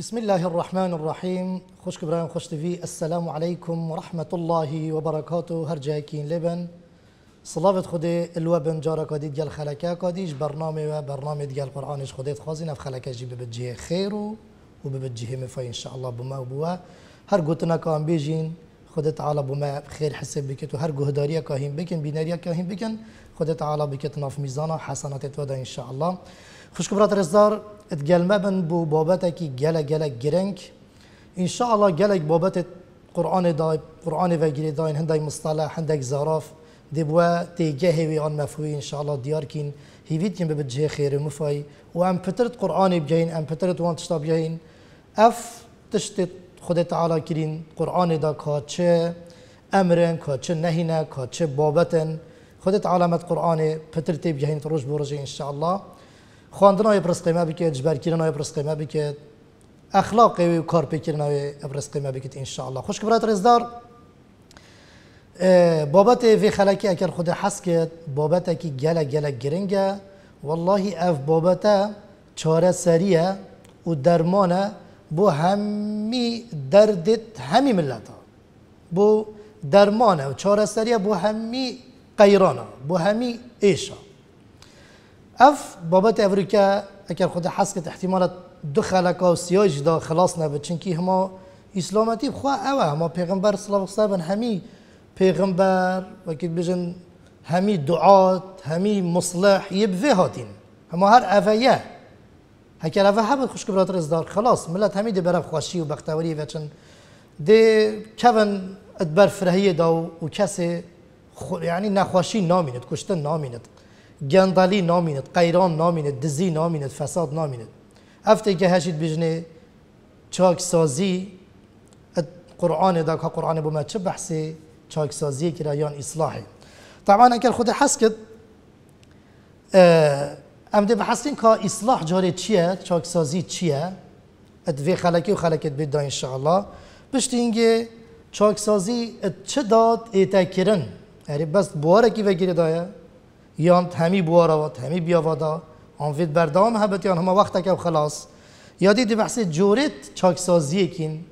بسم الله الرحمن الرحيم خوش كبران خوش تفي السلام عليكم ورحمة الله وبركاته هرجاكين لبن صلاة خدي الوبن جارة قدي ديال خلكا قديش برنامج وبرنامج ديال قرآنش خدي تخازين في خلكا جيب ببجيه خير وببجيه مفاي إن شاء الله بما وبوا هر قوتنا كان بيجين خدي تعالى بما خير حسب بكت وهر جهدارية كاهين بكن بناريا كاهين بكن خدي تعالى بكتنا في ميزانا حسنات تودا إن شاء الله Xushkubrat rezdar it gelmebin bu babeteki گرنگ ان شاء الله gelek بابت قرآن da قرآن و giri dayın هندای mustala هندای زراف دبوا تيجه هوي عن مفهوي إن شاء الله ديار كين هيفيد جه خیر مفای و ام پترت قرآن بجين أم پترت وان تشتاب جين أف تشت خود تعالى كرين قرآن دا کاچه أمرن کاچه نهینه کاچه بابتن خود تعالى مت قرآن بترتي بجين تروج برج إن شاء الله خواندنا یه پرس قیمه بکید جبر کردن یه پرس قیمه بکید اخلاق و کار پیکردن یه پرس قیمه بکید انشاءالله خوش کبرات رزدار اه، بابت وی خلکی اگر خود حس کرد بابت اکی گله گله گرنگه والله اف بابت چاره سریه و درمانه بو همی دردت همی ملت ها بو درمانه و چاره سریه بو همی قیرانه بو همی ایشه اف بابت امریکا اگر خود حس کت احتمال دو خلقا و سیاج دا خلاص نبود چونکی هما اسلامتی خواه اوه هما پیغمبر صلی الله علیه و همی پیغمبر و که بجن همی دعات همی مصلح یب وی هاتین هما هر اویه هکر اوه هم خوش براتر ازدار خلاص ملت همی دی برف خوشی و بختوری و دی کون ادبر فرهی دا و کسی خو... یعنی نخوشی نامینت کشتن نامینت گندالی نامینت قیران نامینت دزی نامینت فساد نامینت افته که هشید بجنه چاک سازی قرآن دا که قرآن بما چه بحثی چاک سازی که رایان اصلاحی طبعا اگر خود حس کد ام ده بحثین که اصلاح جاره چیه چاک سازی چیه ات وی خلکی و خلکت بید دا انشاءالله بشتی اینگه چاک سازی ات چه داد ایتا کرن یعنی بس بواره کی وگیره دایه یان تمی بوارا و تمی آن وید بردام هبت یان همه وقت که خلاص یادی دی بحث جورت چاکسازی کن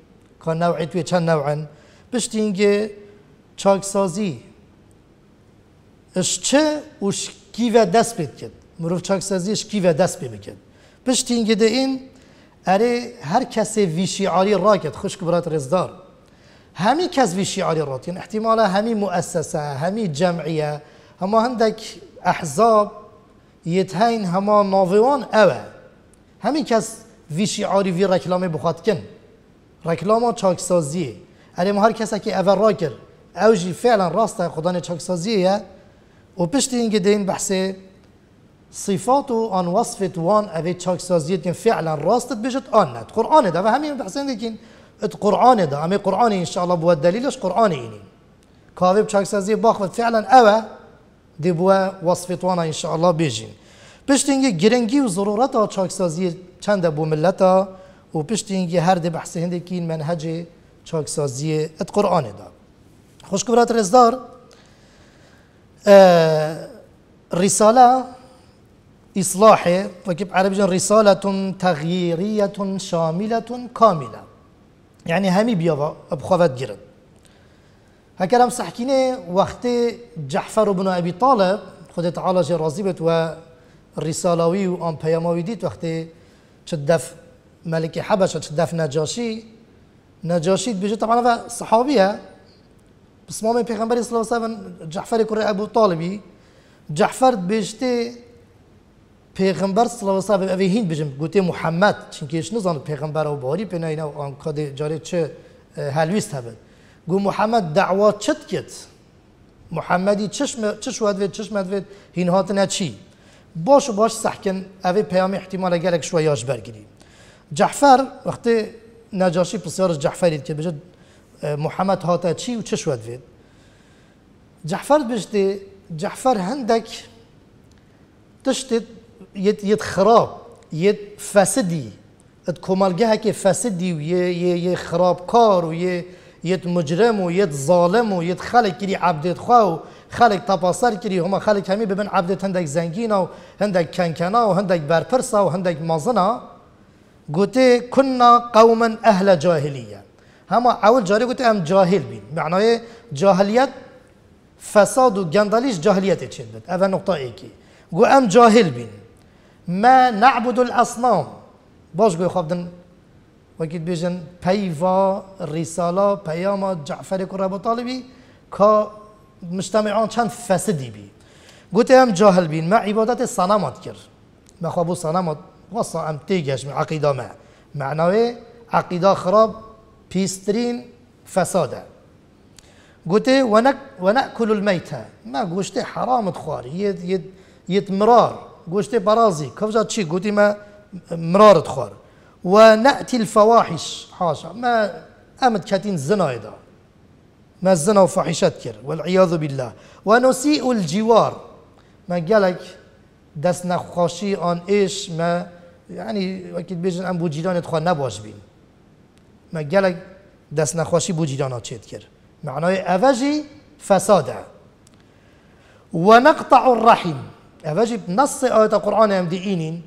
که نوعی توی چند نوعن بشتین که چاکسازی اش چه اش کی و دست بید کد مروف چاکسازی اش کی و دست بید کد بشتین که این اره هر کسی ویشی عالی را کد خوش برات رزدار همی کس ویشی عالی را یعنی احتمالا همی مؤسسه همی جمعیه همه هندک احزاب یتهین هما ناویوان اوه همین کس وی عاری وی رکلام بخواد کن رکلاما چاکسازیه ما هر کسی که اول را کرد او جی فعلا راست خدا چاکسازیه و پشت اینکه دین بحث صفات و آن وصفت وان اوه چاکسازیت فعلاً فعلا راستت بجهت آن نه. قرآن ده و همین بحث دیگه ات قرآن ده همه قرآن انشاءالله بود دلیلش قرآن اینی کاوه چاکسازی باخوت فعلا اوه دیبوا وصفتوانا ان شاء الله بیجین پشتینگی گرنگی و ضرورت ها چاکسازی چند بو ملت ها و پشتینگی هر دی بحث هنده که منهج چاکسازی ات قران دا خوشکبرات رزدار رساله اصلاح عربی عربي رساله تغييرية شامله یعنی يعني همي بيضا بخوات جرد هكذا بصح حكينا وقت جعفر بن أبي طالب خد تعالى جي راضي بت والرسالوي وأم بياموي ديت وقت شدف ملك حبشة شدف نجاشي نجاشي بيجي طبعا صحابيها بس مامي پیغمبر صلی الله علیه و جعفر کره ابو طالبی جعفر بيجتي پیغمبر صلی الله علیه و اوی هند بجم گوته محمد چونکه ايش نزان پیغمبر او باری پناینا او آن کد جاری چه هلویست اه، هبد گو محمد دعوا چت کت محمدی چشم چش ود چشم واد هین هات نه چی باش و باش سحکن اوی پیام احتمال گلک شویاش برگیری جعفر وقتی نجاشی پسیارش جعفری که بجد محمد هات چی و چش ود وید جعفر بجد جعفر هندک تشت یت یت خراب یت فسدی ات کمالگه که فسدی و یه, یه, یه کار و یه یت مجرم و یت ظالم و یت خلق کری عبدت خواه و خلق تپاسر کری همه خلق همی ببین عبدت هندک زنگین و هندک کنکنا و هندک برپرسا و هندک مازنا گوته کنا قوما اهل جاهلیه همه اول جاری گوته هم جاهل بین معنای جاهلیت فساد و گندالیش جاهلیت چید بد اول نقطه ای که گو ام جاهل بین ما نعبد الاصنام باش گوی خواب وەکیت بيجن پەیڤا رسالة پەیاما جعفر و ڕێبەتاڵبی كا مجتمعان چەند فەسدی بي گوتی هم جاهل ما بین مە كر ما کرد مەخوا وصا ام تيجش من عقيدة ما معناوێ عقيدة خراب فسادة ونك ونأكل الميتة ما المەیتە حرام تخوار يد يد يد مرار گوشتی بەرازی کەفجا چی گوتی ما مرار تخوار ونأتي الفواحش حاشا ما أمد كاتين زنا إذا ما الزنا وفاحشات كر والعياذ بالله ونسيء الجوار ما قالك دس خوشي عن إيش ما يعني وكيد بيجن أم بوجيران يدخل نباش بين ما قالك دس خوشي بوجيران أتشيت كر معناه افاجي فسادا ونقطع الرحم افاجي نص آية القرآن أم اينين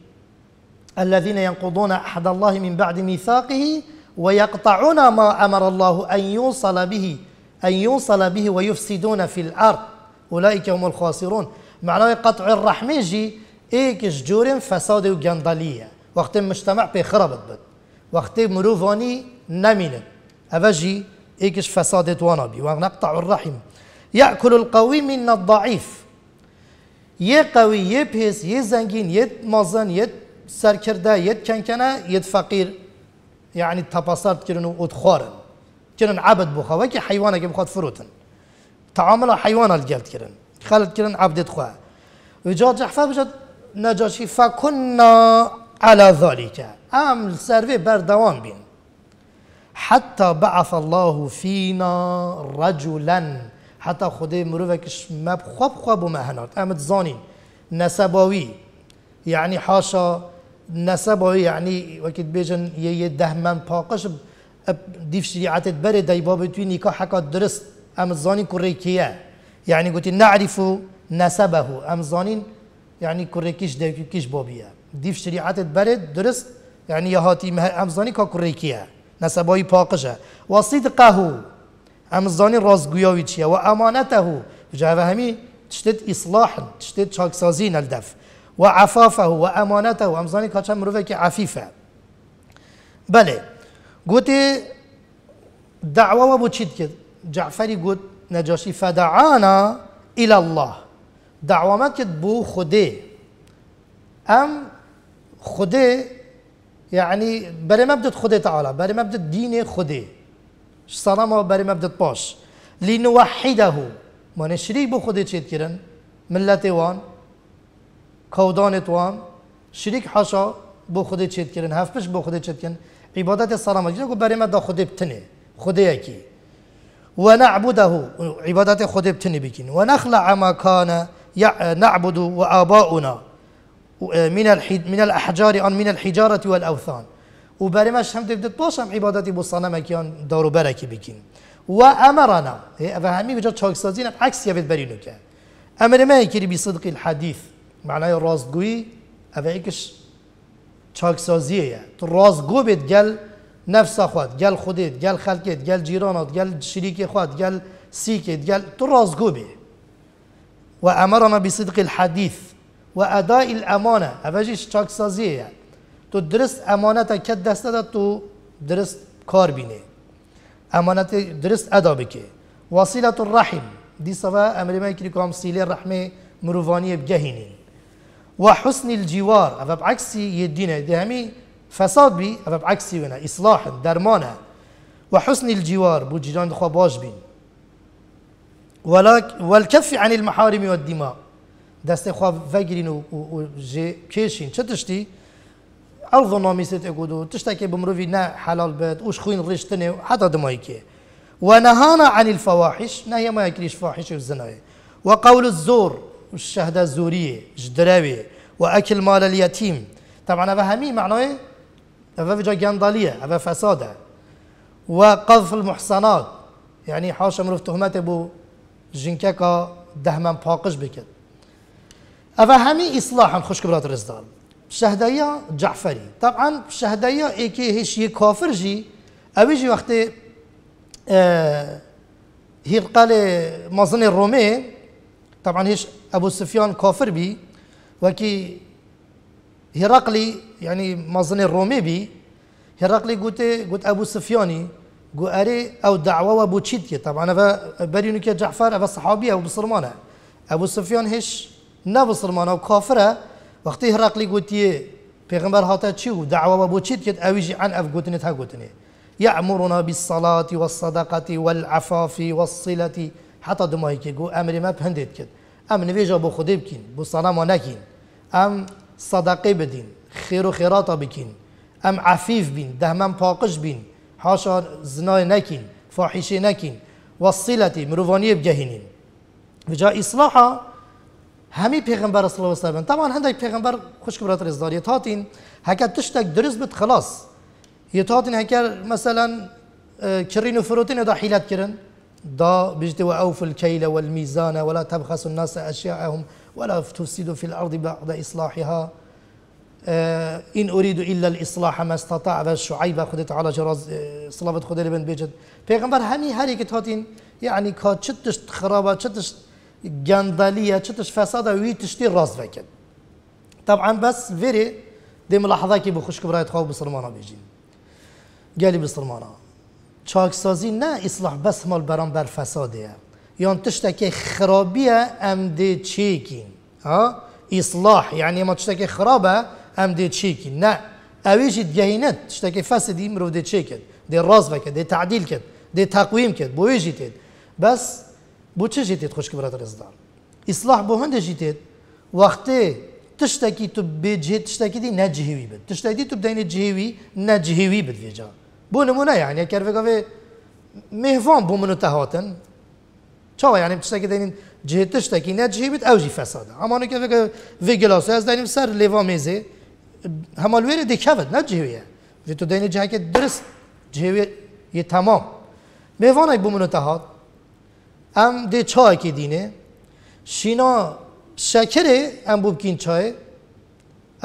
الذين ينقضون عهد الله من بعد ميثاقه ويقطعون ما أمر الله أن يوصل به أن يوصل به ويفسدون في الأرض أولئك هم الخاسرون معناه قطع الرحم يجي إيك جورم فساد وجندلية وقت المجتمع بيخربت بد وقت مروفاني نمين أفجي إيكش فساد ونبي ونقطع الرحم يأكل القوي من الضعيف يا قوي يا بيس يا زنجين يا مازن يا سرکرده سركردا کن كان كان فقیر یعنی يعني کردن و ادخارن كرن عبد که حیوانه که بخواد فروتن تعامل حيوانة الجلد کردن خالد کردن عبد و وجا جحفة بجد نجاشی فكنا على ذلك أم سرفي بردوان بین حتى بعث الله فينا رجلا حتى خدي مروفكش ما بخواب خواب ما هنات أمت زانين نسبوي يعني حاشا نسبه يعني وقت بيجن يي دهمن پاقش ديف شریعتت بري داي باب توی نکاح حقا درست ام زانین كوريكيه يعني قلت نعرف نسبه ام زانین یعنی کره کیش دیو کیش بابیه دیف شریعتت بره درست یعنی یهاتی ام زانی کا کره کیه پاقشه ام زانین رازگویاوی چیه وامانته امانته تشتت اصلاح تشتت شاكسازين الدف و عفافه و امانته و امزانی که چند مروفه که عفیفه بله گوتی دعوه و بچید که جعفری گوت نجاشی فدعانا الى الله دعوه کد بو خوده ام خوده يعني بري مبدأ خدي تعالى بري مبدأ دين خدي صلاة بري مبدأ باش لنوحده ما نشريك بو خدي تشيد كيرن ملة وان كودان توام شريك حاشا بو خودی چیت کردن هفپش بو خودي چيت كرين عبادت سلام اجینا كو بریم دا خودي بتنه خودي اكي ونعبده عبادت خودي بتنه بكين ونخلع ما كان نعبد وآباؤنا اه، من الحد من الأحجار أن من الحجارة والأوثان وبرمش هم بدت باشم عبادتي بصنم كيان دارو بركي بكين وأمرنا فهمي اه، بجد شاكسازين عكس يبت برينوكا أمر ما يكري بصدق الحديث معنای راستگویی اوه ایکش چاکسازیه یه تو راستگو بید گل نفس خود گل خودت گل خلقت گل جیرانات گل شریک خود گل سیکت گل تو راستگو بید و امرنا بصدق الحدیث و اداء الامانه اوه ایکش چاکسازیه یه تو درست امانت کد دسته داد تو درست کار بینه امانت درست ادا بکه وصیلت الرحم دی سوا امریمه کلی کام سیلی رحمه مروفانی بگهینین وحسن الجوار أبا بعكسي يدينا دهمي فساد بي أبا بعكسي ونا إصلاح درمانه وحسن الجوار بو جيران خوا باش بين والكف عن المحارم والدماء دست خوا فجرين و جي كيشين چتشتي الغو ناميست اقودو تشتكي بمروفي نا حلال بيت وش خوين رشتنه حتى دمايكي ونهانا عن الفواحش نهي ما يكريش فواحش والزنا وقول الزور والشهادة الزورية جدراوي وأكل مال اليتيم طبعا هذا همي معناه هذا في جندالية هذا فسادة وقذف المحصنات يعني حاشا مروف تهمات بو جنكاكا دهما باقش بكت هذا همي إصلاحا خوش كبرات الرزدال شهدايا جعفري طبعا شهدايا ايكي هشي كافر جي اويجي وقت آه هي قال مظن الرومي طبعا هيش أبو سفيان كافر بي وكي هرقلي يعني مظن الرومي بي هرقلي قلت قلت أبو سفياني قو أري أو دعوة وابو تشيتكي طبعا أبا بريونك جعفر أبا صحابي أو بصرمانة أبو سفيان هيش نا بصرمانة وكافرة وقتی هرقلی گوتیه پیغمبر هاتا چی و دعوه و بوچید اويجي اویجی عن اف گوتنی تا گوتنی يامرنا بالصلاة والصدقة والعفاف والصلة حتى دمایی که گو امری ما پندید کرد ام نویجا بو خودی بکین بو صنما نکین ام صدقه بدین خیر و خیراتا بکین ام عفیف بین دهمن پاقش بین حاشا زنای نکین فاحشه نکین وصلتی مروانی بجهینین وجا اصلاحا همی پیغمبر صلی الله علیه و طبعا هندک پیغمبر خوشک برات رزداریت هاتین هکا تشتک درست بد خلاص يتعطين هكا مثلا كرين اه، فروتين هذا حيلات كرن ضاء بجد وأوفوا الكيل والميزان ولا تبخسوا الناس أشياءهم ولا تفسدوا في الأرض بعد إصلاحها آه، إن أريد إلا الإصلاح ما استطاع و خدت على جراز آه، صلابة خود بن بیجد پیغمبر همین هری که تاتین یعنی چتش خرابه چتش جندالية چتش فساده وی تشتی راز بکن طبعا بس فيري دي ملاحظه كي بخوش کبرایت خواب بصرمانا بیجین قالي بصرمانا چاکسازی نه اصلاح بس مال برام بر فساده یا که خرابیه ام دی چیکی اصلاح یعنی ما که خرابه ام دی چیکی نه اویش دگهینت تشتکی فسدی مرو دی چیکت دی راز بکد دی تعدیل کد دی تقویم کد بو جیتید بس بو چه جیتید خوشک برات رزدار اصلاح بو هند جیتید وقتی تشتکی تو بجه تشتکی دی نجهوی بد دی تو بدین جهوی نجهوی بد ویجان بو نمونه یعنی کرده که وی مهوان بو منو تهاتن چه یعنی چیزی که دنیم جهتش تا کی نه جهی بید اوجی فساده اما که وی گلاسه از دنیم سر لیوا میزه همالویر دیکه بود نه جهیه وی تو دنیم جهه که درست جهیه یه تمام مهوان بو منو تهات ام دی چه که دینه شینا شکره ام بو بکین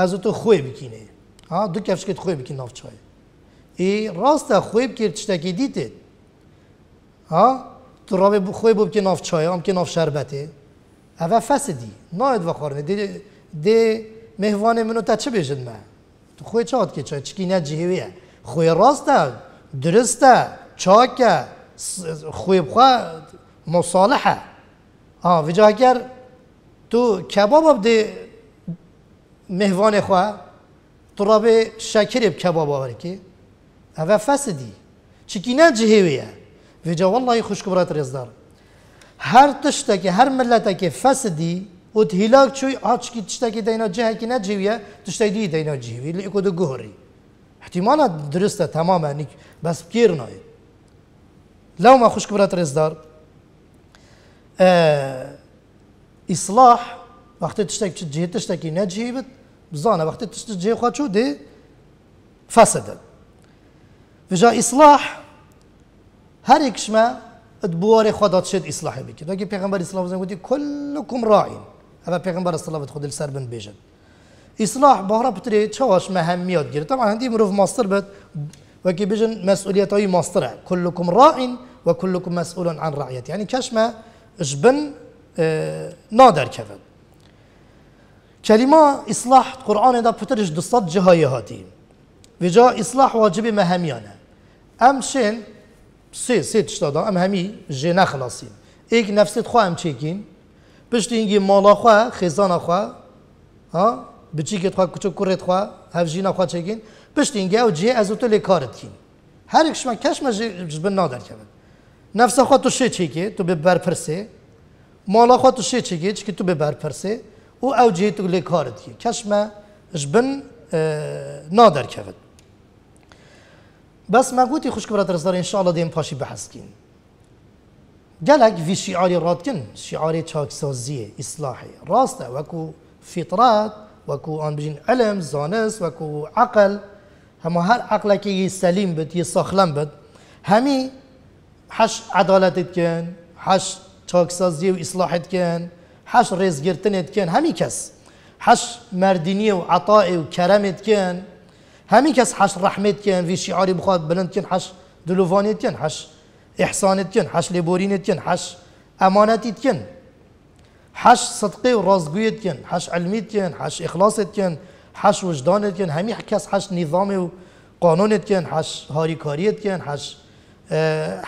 از تو خوی بکینه دو که تو خوی بکین ناف ای راست خوب که چه تکی دیده ها تو را به خوب بود که ناف چای هم که ناف شربته اول فسدی ناید و خورنه ده, دی مهوان منو تا چه بیشد من تو خوی چاد که چای چکی نه جهویه خوی راسته درسته چاکه خوی بخوا مصالحه و جا اگر تو کباب هم ده مهوان تو را به شکر کباب آوری که هذا فسدي فەسدی چکی ناجهێوەیە وێجا يخش كبرات رزدار هر تشتك هر ملتك فسدي وتهلاك شوي چوی كي تشتك دينا جهه نەجیویە تشتی تشتك دي دينا لە اللي يكون جهري درستە درسته تماما بس نایە لو ما خوشکبرەت ڕێزدار ئیسلاح اه، وەختی تشتێک جێ تشتك نەجیبت بزانە وقت تشتك جێخوا چوو دي فسدت فجا اصلاح هر يكشما دبواري خدات شد اصلاح بك دوكي پیغمبر إصلاح وزن ودي كلكم راعين هذا پیغمبر عليه وسلم السر بن بيجن اصلاح بهرا بتري چواش مهميات جير طبعا عندي مروف ماستر بد وكي بيجن مسؤوليات أي ماستر كلكم راعين وكلكم مسؤول عن رعيته يعني كشما جبن اه، نادر كفن كلمة إصلاح القرآن دا بترش دستات جهاي هاتي وجا إصلاح واجب مهميانه ئەم شێن ام چیکین شتادا اینگی مالا خواه خیزان خواه ها خوا که خواه، کچو مۆڵاخوا خێزانەخوا بچیکت جینا خواه، چیکین خوا اینگی او جه از و لکارت کین هر ایک شما کشم از جبن نادر نادەکەن نفس خواه تو شی چیکی تو بێ مالا خواه تو شی چیکی چکی تو بێ بەرپرسێ او او جه تو کین کشم از جبن بن نادەکەوت بس ما گوتی خوشک برات رزدار شاء الله ديم فاشي بحسكين جالك في شعاري راد شعاري تشاك سوزية إصلاحي راسته وكو فطرات وكو آن بجين علم زانس وكو عقل هما هر عقلك يسليم بد يسخلم بد همي حش عدالتت كان حش تشاك سوزية وإصلاحت كان حش رزقرتنت كان همي كس حش مردنية وعطائي وكرمت كان همین کس حش رحمت کن وی شعاری بخواد بلند کن حش دلوفانیت کن حش احسانیت کن حش لبورینیت کن حش امانتیت کن حش صدقه و رازگویت کن حش علمیت کن حش اخلاصیت کن حش وجدانیت کن همین کس حش نظام و قانونیت کن حش هاریکاریت کن حش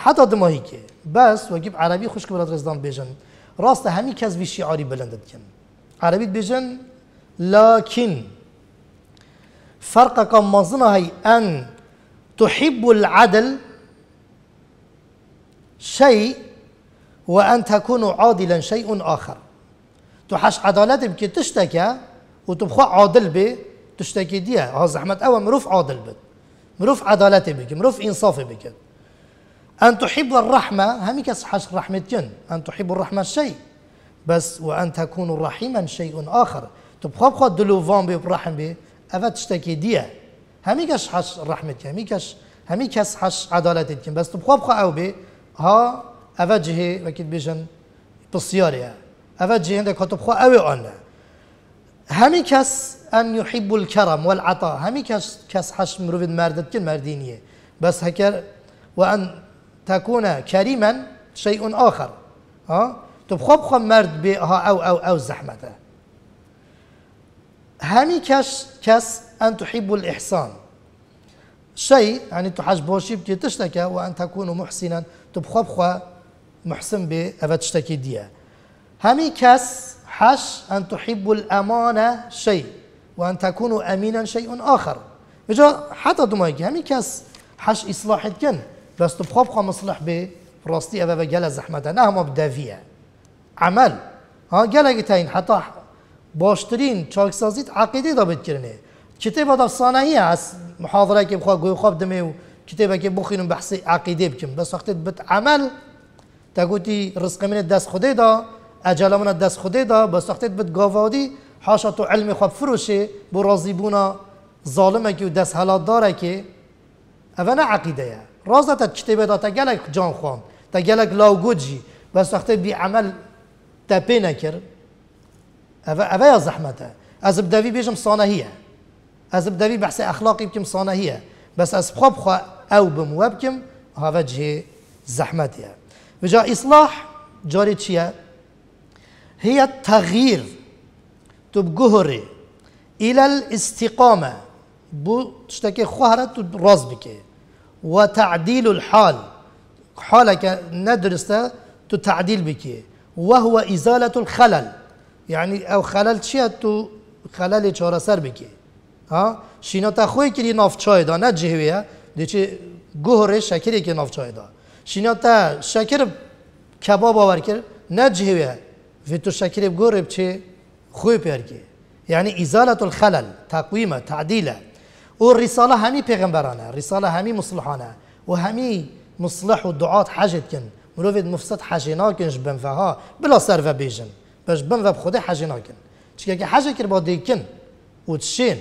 حتی دماهی که بس وگیب عربی خوش که برات رزدان بیجن راست همین کس وی شعاری بلندت کن عربیت بیجن لکن farqa مظنة هي أن تحب العدل شيء وأن تكون عادلا شيء آخر تحش عدالة بك تشتكى وتبخو عادل به تشتكي ديها ها زحمة أول مروف عادل بك مروف عدالة بك مروف إنصاف بك أن تحب الرحمة هميك صحش رحمة جن أن تحب الرحمة شيء بس وأن تكون رحيما شيء آخر تبخو بخو دلوفان برحم به ئەە تشتێکی دیە هەمی کەش حەش ڕحمت هەمی کەش هەمی کەس حەش عدالەتت کن بەست بخوا بخوا ئەو بێ ها ئەە جهێ وەکیت بێژن پسیارە ئەە جێندە کۆتبخوا ئەوێ ئەە هەمی کەس ان یحیب الکەرم والعطا هەمی کەس کەس حەش مرۆڤت مردتکن مردینیە بەس هەکەر وأن تكون كريما شيء آخر ها تبخوا بخوا مرد ها أو أو أو زحمته همی کس کس أن تحب الإحسان شيء يعني تحاج بوشيب كي تشتكى وأن تكون محسنا تبخو بخو محسن بي أفا تشتكي ديا همي كاس حش أن تحب الأمانة شيء وأن تكون أمينا شيء آخر بجا حتى دمايك همي كاس حش إصلاح كن بس تبخو بخو مصلح بي راستي أفا بجالة زحمة أهم بدافية عمل ها تاين حتى باشترین چاکسازیت عقیده دابد کرنه کتاب افسانه‌ای است محاضره که بخواه گوی خواب دمه و کتابه که بخینم بحث عقیده بکم بس وقتی بت عمل تا گوتی رزق من دست خوده دا اجل من دست خوده دا بس وقتی بت گاوادی حاشا تو علم خواب فروشه بو راضی بونا ظالمه که و دست حلات داره که اونا عقیده یه رازه تا کتابه دا تا گلک جان خوان تا گلک لاوگوجی بس وقتی بی عمل تپه نکرد ئەە زەحمەتە ئەزب دەوی بێژم سانە هیە ئەزب دەوی بەحسی ئەخلاقی بکەم سانە هیە بەس ئەس بخوا بخوا ئەو بم وە بکەم هاوە جێ زەحمەتە بجا ئیسلاح جارێ چییە؟ هي التغيير تبجهري إلى الاستقامة بو تشتكي خهرة راز بك وتعديل الحال حالك ندرسته تتعديل بك وهو إزالة الخلل يعني او خلل چییە تو خەلەلی سر بکێ ها شینۆتا خۆی کردی نافچایدا نەجیهوەیە دەچێ گوهڕێ شەکرێکی نافچایدا شینۆتا شەکر کەبا باوەەر کرد نەجیهوەیە ڤ تو شەکرێ گۆڕێ بچێ خۆی پێرگێ یعنی ئیزالەت الخلل تەقویمە تعدیلە و ریساڵە هەمی پێغمبەرانە ریساڵە هەمی مسلحانە و هەمی مصلح و دعات حەجت کن مرۆڤێت مفسەد حەژێناکنش بلا سەرە بيجن باش بنذب خدا حاجه ناكن تشكاكي حاجه كي بغا ديكن وتشين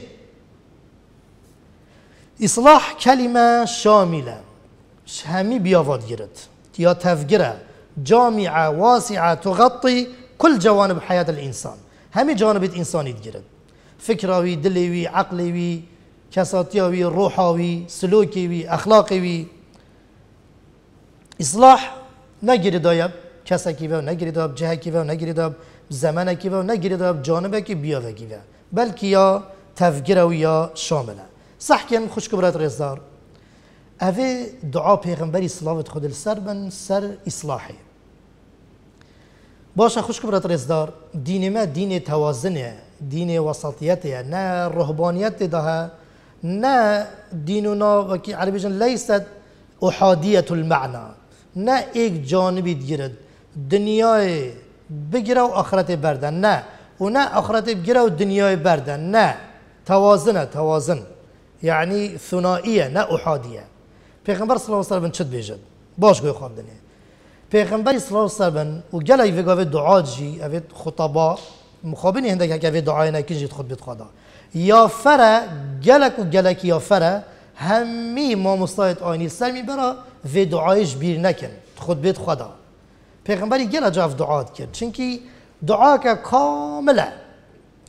إصلاح كلمة شاملة شهمي بيافات جرت يا تفجرة جامعة واسعة تغطي كل جوانب حياة الإنسان همي جانب الإنسان يتجرد فكروي دلوي عقلوي كساتيوي روحوي سلوكوي أخلاقوي إصلاح نجرد دايب کس بە و آب جه بە و آب زمان بە و نەگریداب جانبێکی بیاوەکی بە بەلکی یا تەفگرە و یا شامله صح کن خوشکبرت رزدار اوه دعا پیغمبری صلوات خود السر بن سر اصلاحی باشە خوشکبرت رزدار دین ما دین توازنه دین وەسەڵیەتەیە نه ڕۆحبانیت ده نه دین و ناوەکی عربیژن لیست احادیت المعنا نه ئێک جانبی دیرد دنیای بگیره و آخرت بردن نه و نه آخرت بگیره و دنیای بردن نه توازنه توازن یعنی ثنائیه نه احادیه پیغمبر صلی الله علیه و سلم چت بیجد باش گوی دنیا پیغمبر صلی الله علیه و سلم و گله ای وگاه دعا جی اوی خطبا مخابن هندک که اوی دعای نکیجی بید خدا یا فره گلک و گلک یا فره همی ما مستایت آینی سر میبره و دعایش بیر نکن خود بید خدا پیغمبری گل اجاف دعا کرد چونکی دعا که کامله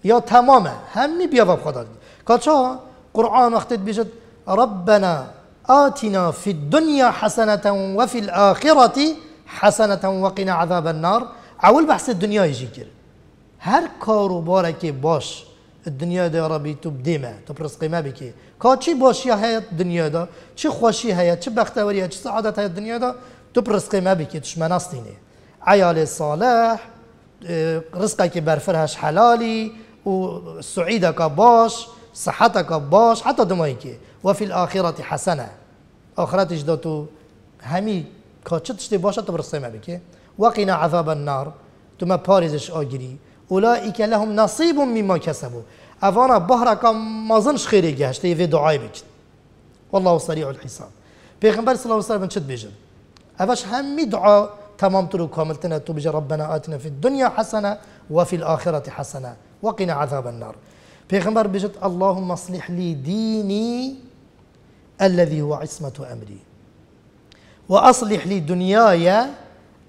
یا تمامه همی بیاب خدا دید کاچا قرآن وقتی بیشت ربنا آتنا في الدنيا حسنة وفي الآخرة حسنة وقنا عذاب النار اول بحث الدنيا يجي كر هر كارو باركي باش الدنيا دا يا ربي تبديمة تبرزقي ما بكي كاتشي باش يا هيا الدنيا دا شي خوشي هيا شي بختورية شي سعادة هيا الدنيا دا تبرزقي ما بكي تشمناستيني عيال صالح اه، رزقك برفرهش حلالي وسعيدك باش صحتك باش حتى دمائك وفي الآخرة حسنة آخرتش جدتو همي كاتشتش دي باشد تو ما بك وقنا عذاب النار تو ما آجري أولئك لهم نصيب مما كسبوا أفانا بهرك که مازنش خیره گهشته یه دعای والله سريع الحساب بيغمبر صلى الله عليه وسلم شد بيجن أفاش همي دعا تمام طرق كاملتنا تبج ربنا آتنا في الدنيا حسنة وفي الآخرة حسنة وقنا عذاب النار پیغمبر بجد اللهم اصلح لي ديني الذي هو عصمة أمري وأصلح لي دنياي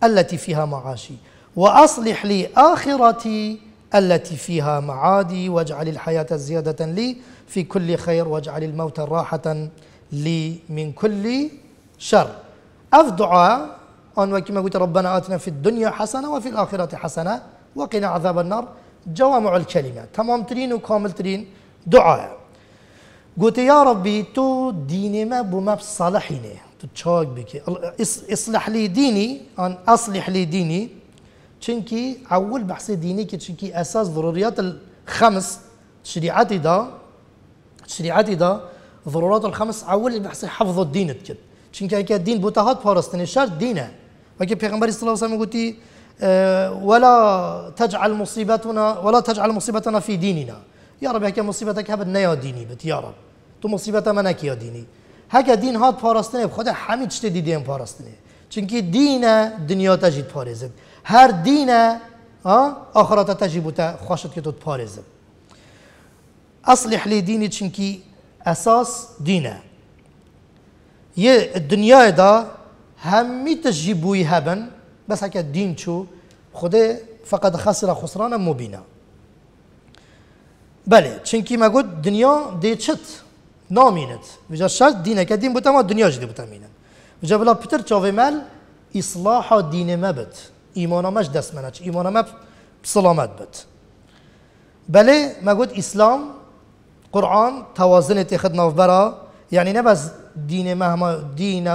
التي فيها معاشي وأصلح لي آخرتي التي فيها معادي واجعل الحياة زيادة لي في كل خير واجعل الموت راحة لي من كل شر أفضع أن كما قلت ربنا آتنا في الدنيا حسنة وفي الآخرة حسنة وقنا عذاب النار جوامع الكلمة تمام ترين وكامل ترين دعاء قلت يا ربي تو ديني ما بما بصالحيني تو تشاك بك اصلح لي ديني أن أصلح لي ديني چنكي أول بحث ديني كي چنكي أساس ضروريات الخمس تشريعاتي دا تشريعاتي دا ضرورات الخمس أول بحث حفظ الدين تكد چنكي الدين بوتهات فارستني شرط دينه وكي پیغمبر صلى الله عليه وسلم قلتي اه، ولا تجعل مصيبتنا ولا تجعل مصيبتنا في ديننا يا رب هكا مصيبتك هبت نيا ديني بت يا رب تو مصيبت ما منك يا ديني هكا دين هات فارستني پاراستنه حميد همه دي دیدیم فارستني چونکی دين دنيا تجيت فارزت هر دين ها آخرت تجیب و خواشت که تو پارزد اصلح لي ديني چونکی اساس دينه یه الدنيا دا همی تجیبوی هبن بس هکه دین چو خدا فقط خسر خسران مبینه بله چونکی ما گفت دنیا دیچت نامینت وجا شرط دینه که دین بودم دنیا جدی بودم و جا بلا پتر چاوی مل اصلاح دین بد ایمان همش دست چه ایمان مب سلامت بد بله ما گفت اسلام قرآن توازن خدنا برا یعنی نه دين مهما دين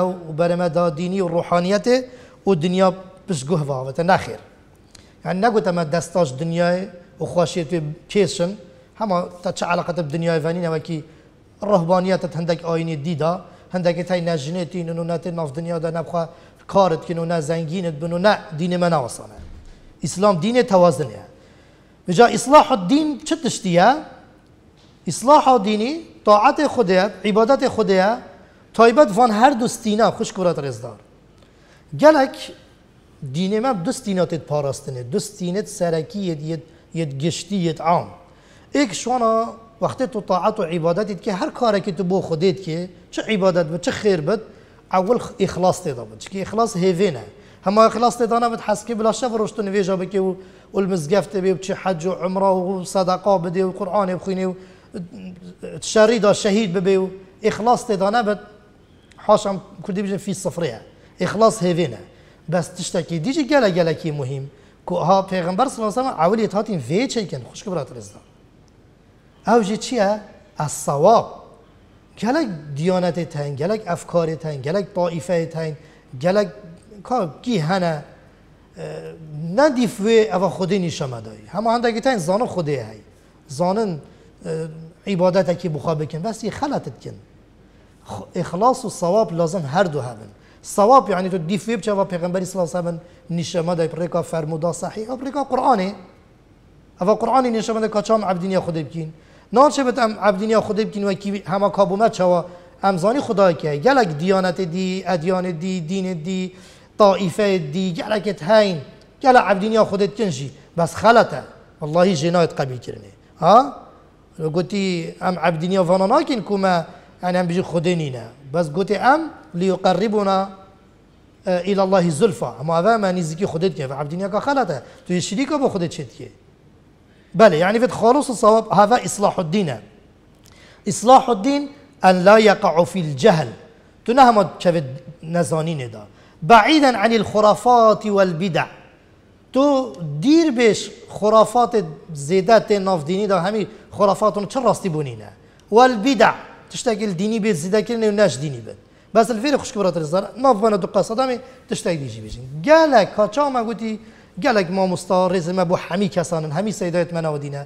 و دا ديني و روحانیت و دنیا بسگوه واوته نخیر يعني نقول تما دستاش دنياي وخواشيتي كيسن هما تتش علاقة بدنياي فانينا وكي الرهبانية هندك آيني ديدا هندك تاي نجنتي انو ناتي ناف دنيا دا نبخا كارت كنو نا زنجينت بنو نا دين ما ناوصانا اسلام دين توازنه بجا اصلاح الدين چه تشتيا اصلاح ديني طاعت خدا عبادت خدا تایبەت وان هەردوو ستینا خوش کوورەت ڕێزدار gelek dînê me du stînatê parastinê du stînet serekî yed giştî yed am ek şona wextê tu taat û îbadet ki her karekî tu bo xudê ki çi îbadet bi çi xêr bid ewil îxlas tê da bid çikî îxlas hêvê ne hema îxlas tê dana bid heskê bila şev roştu nivêja bike û ul mizgef tê bê çi hec û umra û sedeqa bidê û Qur'anê bixwînê û şerî da şehîd bibe û îxlas tê da nebid حاشم کردی بجن فی صفریه. اخلاص نه. بس تشتکی دیجی گله گله کی مهم که ها پیغمبر صلی الله علیه و سلم اولیت هاتین وی چیکن خوش برات رزدان او جی چیه الصواب گلک دیانت تن گلک افکار تن گلک طائفه تن گله کار کی هنه نه و او خودی نشما دایی همه هندگی تن زانه خودی هی زانن عبادت بخوا بکن بس یه خلطت کن اخلاص و ثواب لازم هر دو هبن ثواب يعني تو دي فيب چه پیغمبر صلى الله عليه وسلم نشما دای پرکا فرمودا صحیح و پرکا قرآنه اوا قران نشما دای کچام عبدینی خود بکین نان چه بتم عبدینی خود بکین و کی هما کابومت چوا امزانی خدا که گلک دیانت دی ادیان دی دین دی طائفه دی گلکت هین گل عبدینی خودت کنشی بس خلطه والله جنايت قبیل کرنه ها قلتي ام عبدینی فانا ناكن کما يعني بيجي خدينينا بس قلت أم ليقربنا آه، إلى الله الزلفى أما هذا ما نزكي خدت في عبدين خلطة تو الشريك أبو خدت شتكي بلى يعني في خلص الصواب هذا إصلاح الدين إصلاح الدين أن لا يقع في الجهل تنهم شفت نزانين دا بعيدا عن الخرافات والبدع تو دير بش خرافات زيدات نافديني دا همي خرافات تشرستي بونينا والبدع تشتێکی دینی بێت زیدەکردن و نش دینی بن بەس فێری خوشکبڕاتزار مافانە دوو قەسەدامی تشتێک دیژی بژین گەلێک ما گوتی رز مامۆستا ڕێزمە حمی هەمی همی سیدایت منا و دینە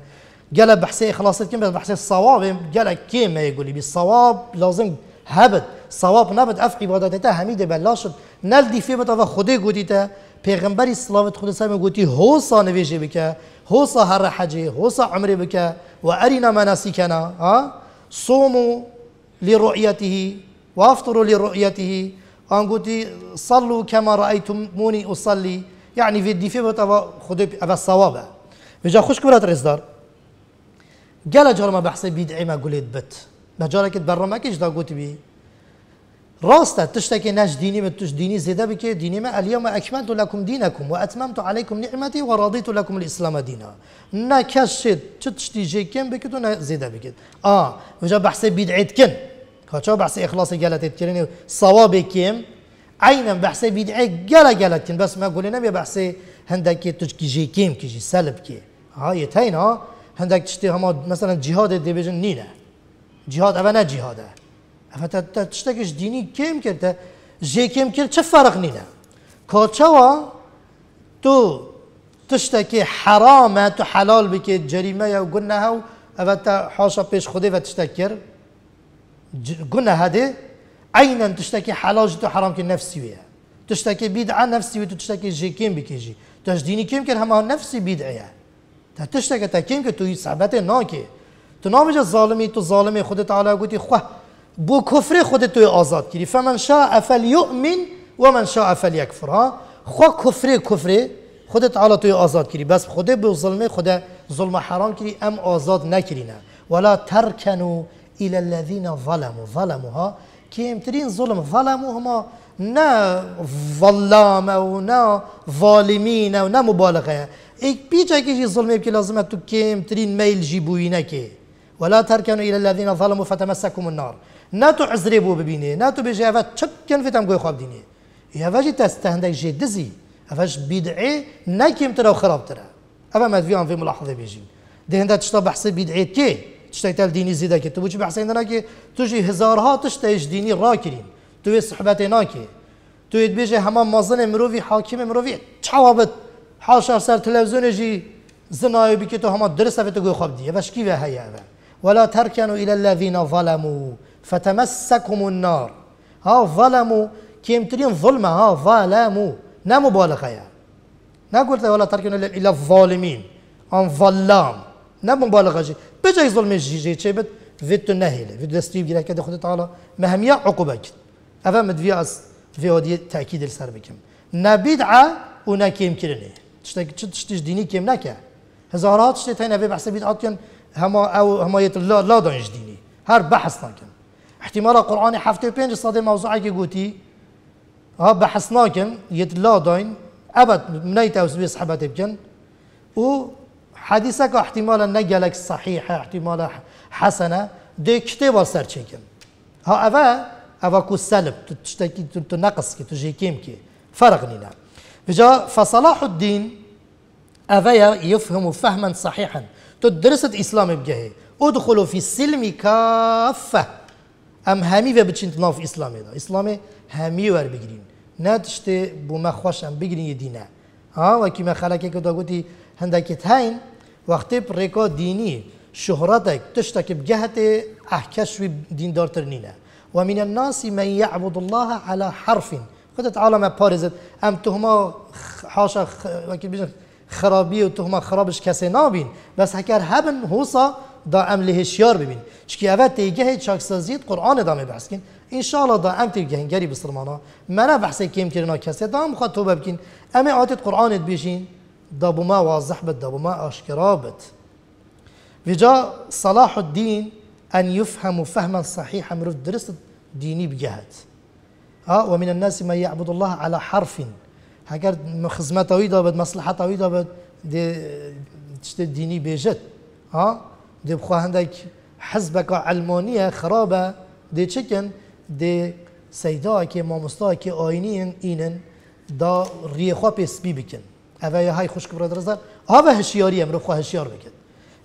گەلە بەحسی خلاصتکەم کن بحث صواب. گەلە کی گولی به صواب لازم هەبت صواب نبت ئەف عیبادەتە هەمی دەبە لاشت نەلدی فێبەتەوە خودی گوتیتە پێغمبەری صلوات خود سامە گوتی هۆسا نوێژێ بکە هۆسا هەرە حەجێ هۆسا عمرێ بکە و ئەرینا مەناسیکەنا ها؟ صوموا لرؤيته وافطروا لرؤيته وان قلت صلوا كما رايتموني اصلي يعني في الدفيع خذ ابا الصواب بجا خوش كبرت رزدار قال جرما بحسب بيدعي ما قلت بت بجارك تبرمك ايش دا قلت بيه راستا تشتكي ناش ديني من تش ديني زيدا بك ديني ما اليوم أكملت لكم دينكم وأتممت عليكم نعمتي ورضيت لكم الإسلام دينا نكشت تشتي جي كم بكتو زيدا بك آه وجا بحسي بدعيت كن هاتشو بحسي إخلاصي قالت تكريني صواب كيم عينا بحسي بدعي قالا قالت كن بس ما قولنا بيا بحسي هندك تشكي جي كيم كي جي سلب كي هاي تاينا هندك تشتي هما مثلا جهاد ديبيجن نينا جهاد أبنا جهاده افتا تشتكش ديني دینی کێم کردە ژێ کێم تفرق چه فەرق تو تشتكي حرام تو حلال بك جريمه و قلناها افتا حوصا بيش حۆشە فتشتكر قلنا بە تشتە تشتكي حلال هەدێ حرام كي نفسي ويا تشتكي نفسی نفسي ويا تشتكي نفسی و بك تشتێکی تش ديني کێم کرد هما نفسي بیدعەیە تا تا کێم کە توی سابەتێ تو نابژە ظالمی تو ظالمی خودت علا گوتی خواه بو كفر خودت توی آزاد كيري فمن شاء فليؤمن ومن شاء فليكفر ها خو كفر كفر خودت على توی آزاد كيري بس خود بو ظلمه خود ظلم حرام كيري ام آزاد نکردی ولا تركنوا الى الذين ظلموا ظلموا ها كيم ترين ظلم ظلموا هما نا ظلام و نا ظالمين و نا مبالغه ایک پیچه کشی ظلمه که لازمه تو که ترين میل جیبوی ولا تركنوا الى الذين ظلموا فتمسكم النار تو ناتۆ عزرێ تو ببینێ ناتۆ بێژیاوە کن فێتان گوۆی خواب دینێ یاواژی تاستەهندێک ژێ دزی ئەفەش بیدعێ ناکێمترە و خراپترە ئەمە مەدویان فێ ملاحظه بێژین دێندا تشتا بحث بیدعی که تشتێک تل دینی زیدەکە تو بچی بەحسەی ناکێ توژی هزارها تشتەیش دینی را صحبت ڕاکرین توێ همه مازن توێت حاکم هەمان مازنێ مرۆڤی حاکیمە سر چاوابەت حاشا سەر تەلەڤزیۆنێژی زنایە بکێت و هەما درسەفێتە گوێ خواب دیە بەشکی بە هەیە ولا تركنوا إلى الذين ظلموا فتمسكم النار ها ظلموا كيمترين ظلمة ها ظلموا نا مبالغة يا نا قلت ولا تركنا إلى الظالمين أن ظلام نا مبالغة جي بجاي ظلم جي جي تشبت فيت النهيلة فيت دستيب جي كده خد على مهمية عقوبك أفهم مدفيع في هذه تأكيد السر بكم نبيدعة ونا كرني تشتك تشتش ديني كيم نكا هزارات شتي تاين في بحسب بيت أطين هما أو هما يتلا لا دانش ديني هر بحث ناكن احتمال قرآن حفته و پێنج سەدەی مەوزعکی گوتی ها آه، بەحس ناکەن دين داین ئەبەت منەی تەوسبێ سەحبەتی بکەن و حەدیسەکە احتمالا نەگەلێک صحیح احتیمالە حەسەنە دێ کتێبە سەرچێکن ها آه، ئەvە ئەvە کو تو تشتکی تو که تو که فرق نینە بجا فصلاح الدين و يفهم فهما صحيحا درست إسلام بجهه ادخلوا في السلم كافة ام همی و بچین ناف ئیسلامێدا ئیسلامێ بگیرین یه دینه ها و کی ما خلاکی که دا گوتی داگوتی هەندێکت هاین وەختێ ڕێکۆ دینی شهرتک تشته که بگهت احکش جهتي دین دارتر نینه و من الناس من یعبد الله على حرف خودت عالم پارزت أم تهما حاشا خ... خرابی و تهما خرابش کسی نابین بس هکر هبن حوصا دا ام لهشیار ببین چکی اوه تیگه چاکسازیت قرآن دا می ان شاء الله دا ام تیگه گری بسرمانا منا بحثي كيم كرنا کسی دا هم خواهد توبه بکن ام قرآن قرآنت بیشین دا بما واضح بد دا بما اشكرابت بد وجا صلاح الدين أن يفهم فهما صحيحا مرف درس ديني بجهد ها ومن الناس ما يعبد الله على حرف هكر خزمة طويلة بد مصلحة طويلة بد دي ديني بيجت ها دي بخوا هندك حزبك علمانية خرابة دي چكن دي سيداك كي مامستا آينين إينن دا ريخوا بس بي بكن اوه يا هاي خوشك براد رزا اوه هشياري امرو خواه هشيار بكن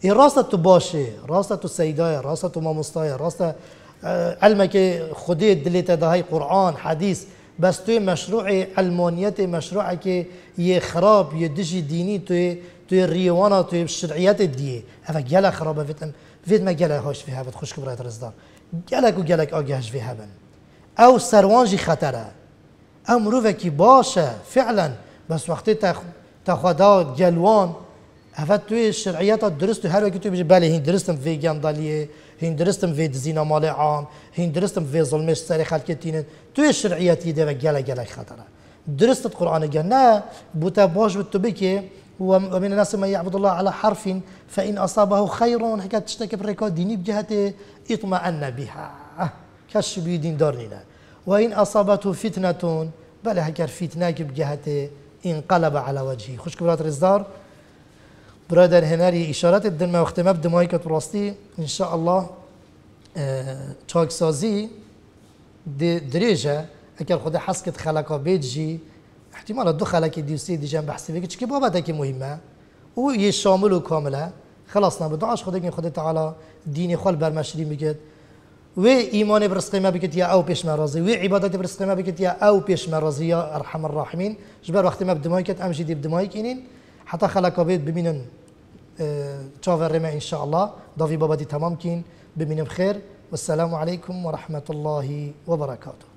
اي راستا تو باشي راستا تو سيدايا راستا تو مامستايا راستا آه، علمك خدي دلتا دا هاي قرآن حديث بس توی مشروع علمانیت مشروعی که یه خراب یه دجی دینی توی توی ریوانا توی شرعیت دیه اوه گله خرابه ویتم ما گله هاش فی هبت خوش کبرایت رزدان گلک و گلک آگهش فی هبن او سروانجی خطره او مروفه کی باشه فعلا بس وقتی خدا گلوان اوه توی شرعیت درست و هر وقتی توی بجه بله هین درستم وی گندالیه هین درستم وی دزینا مال عام هین درستم وی ظلمش سر خلکتینن توی شرعیتی ده و گله گلک خطره درست قرآن گه نه بوتا باش بود تو بکه ومن الناس من يعبد الله على حرف فإن أصابه خير حكى تشتكي بريكو ديني بجهة اطمأن بها كش بيدين لنا وإن أصابته فتنة بل هكر فتناك بجهة انقلب على وجهه خشك برات رزدار برادر هناري إشارات الدنما وختمة بدمايكة براستي إن شاء الله آه، چاکسازی دريجة ئەگەر خوددا حسكت خلقه بێتژی احتمالا دو خلکی دیوسی دیجن بحثی بگی چی که بابت که مهمه او یه شامل و کامله خلاص نبود دعاش خدا که خدا تعالی دین خال برمشری میگه و ایمان برسقی ما بکت یا او پیش مرازی و عبادت برسقی ما بکت یا او پیش مرازی یا ارحم الراحمین جبر وقتی ما بدمای کت امجی دی بدمای کنین حتی خلقا بید ببینن اه، چاور ما ان شاء الله داوی بابتی تمام کین ببینم خیر والسلام عليكم ورحمة الله وبركاته